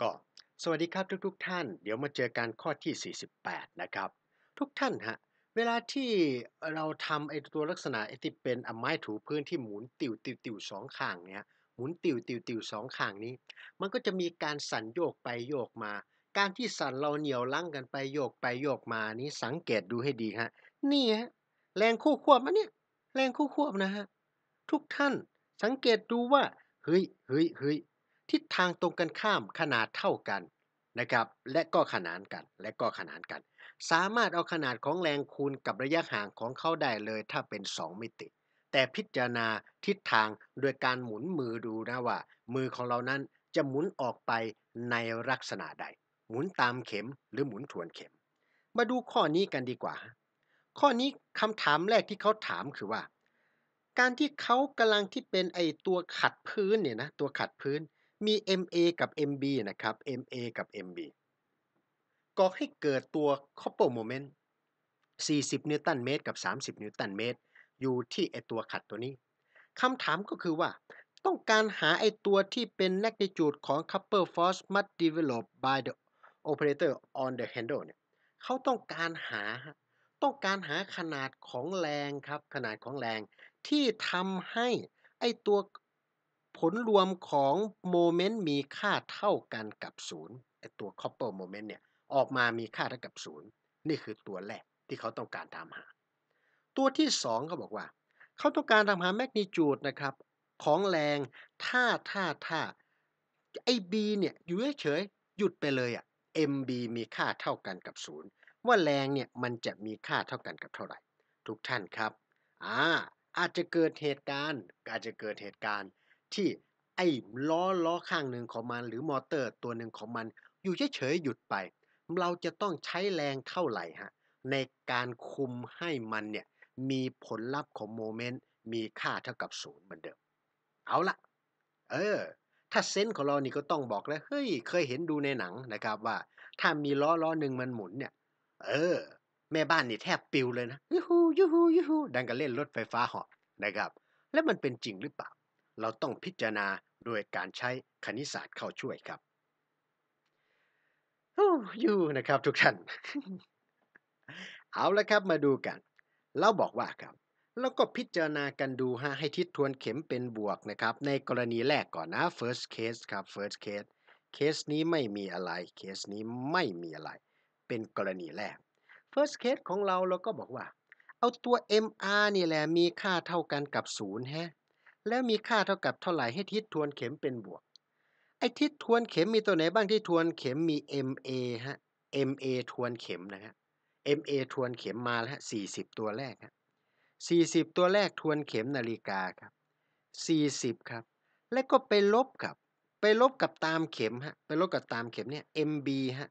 ก็สวัสดีครับทุกๆทท่าน เดี๋ยวมาเจอกันข้อที่ 48 นะครับ ทุกท่านฮะเวลาที่เราทำไอตัวลักษณะไอที่เป็นอไม้ถูพื้นที่หมุนติวติวติวสองข้างเนี่ยหมุนติวติวติวสองข้างนี้ มันก็จะมีการสั่นโยกไปโยกมา การที่สั่นเราเหนียวลั่งกันไปโยกไปโยกมานี้สังเกตดูให้ดีฮะนี่ฮะแรงคู่ควบมันเนี่ยแรงคู่ควบนะฮะทุกท่าน สังเกตดูว่าเฮ้ยเฮ้ยเฮ้ยทิศทางตรงกันข้ามขนาดเท่ากัน นะครับ และก็ขนานกันและก็ขนานกัน สามารถเอาขนาดของแรงคูณกับระยะห่างของเขาได้เลยถ้าเป็น2มิติ แต่พิจารณาทิศทางโดยการหมุนมือดูนะว่า มือของเรานั้นจะหมุนออกไปในลักษณะใด หมุนตามเข็มหรือหมุนทวนเข็ม มาดูข้อนี้กันดีกว่า ข้อนี้คำถามแรกที่เขาถามคือว่า การที่เขากำลังที่เป็นไอตัวขัดพื้นเนี่ยนะตัวขัดพื้นมี MA กับ MB นะครับ MA กับ MB ก่อให้เกิดตัว couple moment 40 นิวตันเมตรกับ 30 นิวตันเมตร อยู่ที่ไอตัวขัดตัวนี้ คำถามก็คือว่าต้องการหาไอตัวที่เป็น magnitude ของ couple force must d e v e l o p by the operator on the handle เนี่ยเขาต้องการหาต้องการหาขนาดของแรงครับ ขนาดของแรงที่ทำให้ไอตัวผลรวมของโมเมนต์มีค่าเท่ากันกับศูนย์ไอตัว couple moment เนี่ยออกมามีค่าเท่ากับศูนย์นี่คือตัวแรกที่เขาต้องการตามหา ตัวที่สองเขาบอกว่า เขาต้องการตามหาแมกนิจูดนะครับของแรงท่าท่าท่าไอบีเนี่ยอยู่เฉยหยุดไปเลยอะ่ะ mb มีค่าเท่ากันกับศูนย์ว่าแรงเนี่ยมันจะมีค่าเท่ากันกับเท่าไหร่ ทุกท่านครับ อ่าอาจจะเกิดเหตุการณ์อาจจะเกิดเหตุการณ์ที่ ไอ้ ล้อล้อข้างหนึ่งของมัน หรือมอเตอร์ตัวหนึ่งของมัน อยู่เฉยๆหยุดไป เราจะต้องใช้แรงเท่าไหร่ฮะในการคุมให้มันเนี่ยมีผลลัพธ์ของโมเมนต์ มีค่าเท่ากับศูนย์เหมือนเดิม เอาละเออ ถ้าเซนต์ของเรานี่ก็ต้องบอกแล้วเฮ้ย เคยเห็นดูในหนังนะครับว่า ถ้ามีล้อล้อหนึ่งมันหมุนเนี่ย เออ แม่บ้านนี่แทบปิวเลยนะ ยูฮูยูฮูยูฮูดังกับเล่นรถไฟฟ้าหอะนะครับ แล้วมันเป็นจริงหรือเปล่าเราต้องพิจารณาโดยการใช้คณิตศาสตร์เข้าช่วยครับอยู่นะครับ ทุกท่าน เอาละครับมาดูกัน เราบอกว่าครับ แล้วก็พิจารณากันดูฮะให้ทิศทวนเข็มเป็นบวกนะครับ ในกรณีแรกก่อนนะ first case ครับ first case เคสนี้ไม่มีอะไร เคสนี้ไม่มีอะไร เป็นกรณีแรก first case ของเราเราก็บอกว่า เอาตัว mr นี่แหละมีค่าเท่ากันกับ0ฮะแล้วมีค่าเท่ากับเท่าไหร่ให้ทิศทวนเข็มเป็นบวก ไอ้ทิศทวนเข็มมีตัวไหนบ้างที่ทวนเข็มมี MA ฮะ MA ทวนเข็มนะฮะ MA ทวนเข็มมาแล้วฮะสี่สิบตัวแรกฮะสี่สิบตัวแรกทวนเข็มนาฬิกาครับสี่สิบครับ แล้วก็ไปลบกับไปลบกับตามเข็มฮะไปลบกับตามเข็มเนี่ย MB ฮะ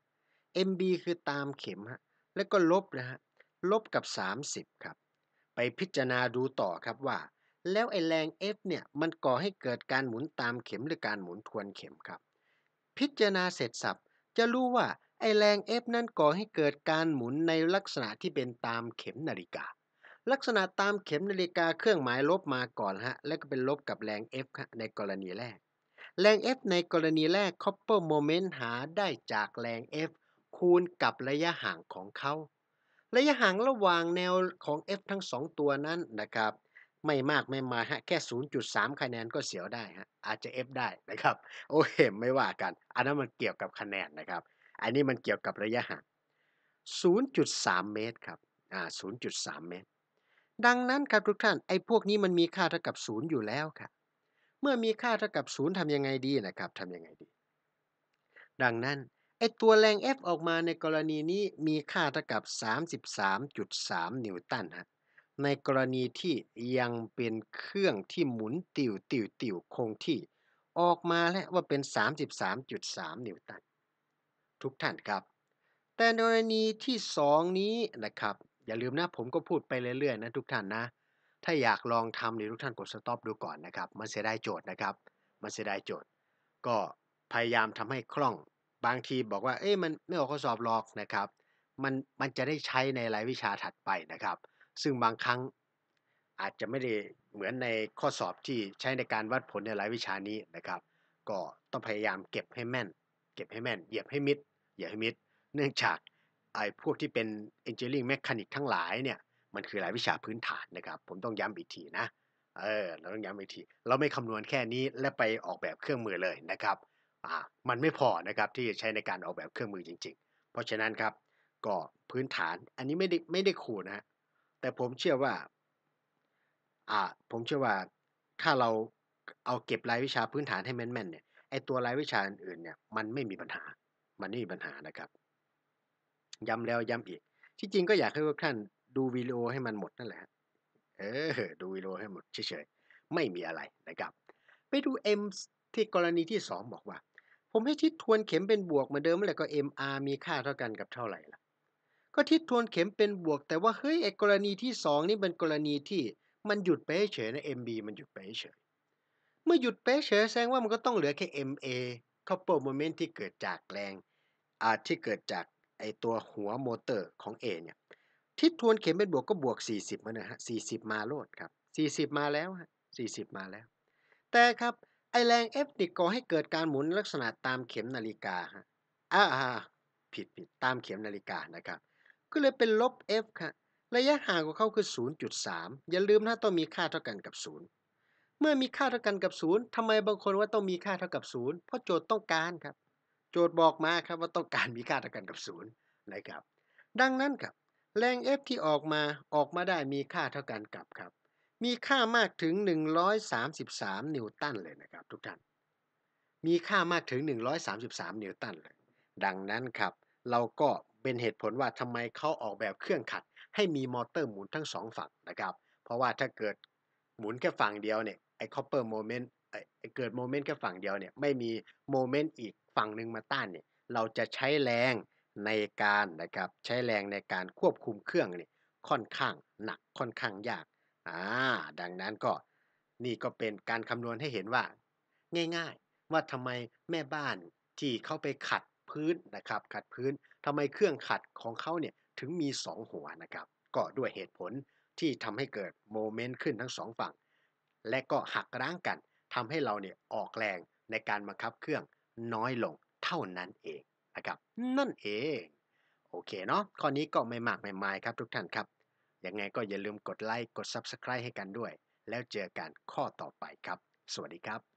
MB คือตามเข็มฮะ แล้วก็ลบนะฮะ ลบกับสามสิบครับ ไปพิจารณาดูต่อครับว่าแล้วไอแรง F เนี่ย มันก่อให้เกิดการหมุนตามเข็มหรือการหมุนทวนเข็มครับ พิจารณาเสร็จสับ จะรู้ว่าไอแรง F นั้นก่อให้เกิดการหมุนในลักษณะที่เป็นตามเข็มนาฬิกา ลักษณะตามเข็มนาฬิกาเครื่องหมายลบมาก่อนฮะ แล้วก็เป็นลบกับแรง F ในกรณีแรก แรง F ในกรณีแรก Copper Moment หาได้จากแรง F คูณกับระยะห่างของเขาระยะห่างระหว่างแนวของ F ทั้ง2ตัวนั้นนะครับไม่มากไม่มาฮะแค่ 0.3 คะแนนก็เสียวได้ฮะอาจจะ F ได้นะครับโอเคไม่ว่ากันอันนั้นมันเกี่ยวกับคะแนนนะครับ อันนี้มันเกี่ยวกับระยะห่าง 0.3 เมตรครับอ่า0.3 เมตร ดังนั้นครับทุกท่านไอ้พวกนี้มันมีค่าเท่ากับ0อยู่แล้วค่ะเมื่อมีค่าเท่ากับ 0 ทํำยังไงดีนะครับทำยังไงดี ดังนั้นไอ้ตัวแรง F ออกมาในกรณีนี้มีค่าเท่ากับ 33.3 นิวตันฮะในกรณีที่ยังเป็นเครื่องที่หมุนติ่วติ่วติ่วคงที่ออกมาแล้วว่าเป็น 33.3นิวตันทุกท่านครับ แต่กรณีที่ 2 นี้นะครับ อย่าลืมนะ ผมก็พูดไปเรื่อยๆนะทุกท่านนะ ถ้าอยากลองทำเนี่ยทุกท่านกดสต็อปดูก่อนนะครับ มันเสียดายโจทย์นะครับ มันเสียดายโจทย์ ก็พยายามทำให้คล่อง บางทีบอกว่าเอ้ยมันไม่ออกข้อสอบหรอกนะครับมันมันจะได้ใช้ในรายวิชาถัดไปนะครับซึ่งบางครั้งอาจจะไม่ได้เหมือนในข้อสอบที่ใช้ในการวัดผลในหลายวิชานี้นะครับ ก็ต้องพยายามเก็บให้แม่น เก็บให้แม่นเหยียบให้มิดเหยียบให้มิด เนื่องจากไอ้พวกที่เป็นเอนจิเนียริ่งแมช a นิกทั้งหลายเนี่ย มันคือหลายวิชาพื้นฐานนะครับ ผมต้องย้ำอีกทีนะ เออเราต้องย้ำอีกที เราไม่คำนวณแค่นี้และไปออกแบบเครื่องมือเลยนะครับ อ่า มันไม่พอนะครับที่จะใช้ในการออกแบบเครื่องมือจริง ๆ เพราะฉะนั้นครับ ก็พื้นฐานอันนี้ไม่ได้ไม่ได้ขู่นะแต่ผมเชื่อว่า อ่า ผมเชื่อว่า ถ้าเราเอาเก็บรายวิชาพื้นฐานให้แม่นๆ เนี่ย ไอตัวรายวิชาอื่นๆ เนี่ย มันไม่มีปัญหา มันไม่มีปัญหานะครับ ย้ำแล้วย้ำอีก ที่จริงก็อยากให้ทุกท่านดูวิดีโอให้มันหมดนั่นแหละ เออ ดูวิดีโอให้หมดเฉยๆไม่มีอะไรนะครับ ไปดู M ที่กรณีที่2บอกว่า ผมให้ทิศทวนเข็มเป็นบวกเหมือนเดิมและก็ MR มีค่าเท่ากันกับเท่าไหร่ล่ะก็ทิศทวนเข็มเป็นบวก แต่ว่าเฮ้ยไอกรณีที่ 2 นี่เป็นกรณีที่มันหยุดไปเฉยนะ MB มันหยุดไปเฉยเมื่อหยุดไปเฉยแสดงว่ามันก็ต้องเหลือแค่ MA couple moment ที่เกิดจากแรงอาที่เกิดจากไอตัวหัวโมเตอร์ของ A เนี่ยทิศทวนเข็มเป็นบวกก็บวก 40มาเนี่ยฮะ40 มาโลดครับ40 มาแล้วฮะ40 มาแล้ว แต่ครับไอแรง F อฟนี่ก่อให้เกิดการหมุนลักษณะตามเข็มนาฬิกาฮะอ่าผิดผิดตามเข็มนาฬิกานะครับก็เลยเป็นลบ f ค่ะ ระยะห่างของเขาคือ 0.3 อย่าลืมนะต้องมีค่าเท่ากันกับ 0 เมื่อมีค่าเท่ากันกับ0ทำไมบางคนว่าต้องมีค่าเท่ากับ0เพราะโจทย์ต้องการครับ โจทย์บอกมาครับว่าต้องการมีค่าเท่ากันกับ0นะครับ ดังนั้นครับแรง F ที่ออกมาออกมาได้มีค่าเท่ากันกับครับ มีค่ามากถึง 133 นิวตันเลยนะครับทุกท่าน มีค่ามากถึง 133 นิวตันเลยดังนั้นครับเราก็เป็นเหตุผลว่าทำไมเขาออกแบบเครื่องขัด ให้มีมอเตอร์หมุนทั้งสองฝั่งนะครับ เพราะว่าถ้าเกิดหมุนแค่ฝั่งเดียวเนี่ยไอ้คอปเปอร์โมเมนต์เกิดโมเมนต์แค่ฝั่งเดียวเนี่ยไม่มีโมเมนต์อีกฝั่งหนึ่งมาต้านเนี่ยเราจะใช้แรงในการนะครับใช้แรงในการควบคุมเครื่องเนี่ยค่อนข้าง หนักค่อนข้างยากอ่าดังนั้นก็นี่ก็เป็นการคำนวณให้เห็นว่าง่ายๆ ว่าทำไมแม่บ้านที่เข้าไปขัดพื้นนะครับ ขัดพื้นทำไมเครื่องขัดของเขาเนี่ยถึงมี 2 หัวนะครับก็ด้วยเหตุผลที่ทำให้เกิดโมเมนต์ขึ้นทั้งสองฝั่ง และก็หักร้างกันทำให้เราเนี่ยออกแรงในการบังคับเครื่องน้อยลงเท่านั้นเองนะครับนั่นเอง โอเคเนาะข้อนี้ก็ไม่มากไม่มายครับทุกท่านครับยังไงก็อย่าลืมกดไลค์กด Subscribe ให้กันด้วย แล้วเจอกันข้อต่อไปครับ สวัสดีครับ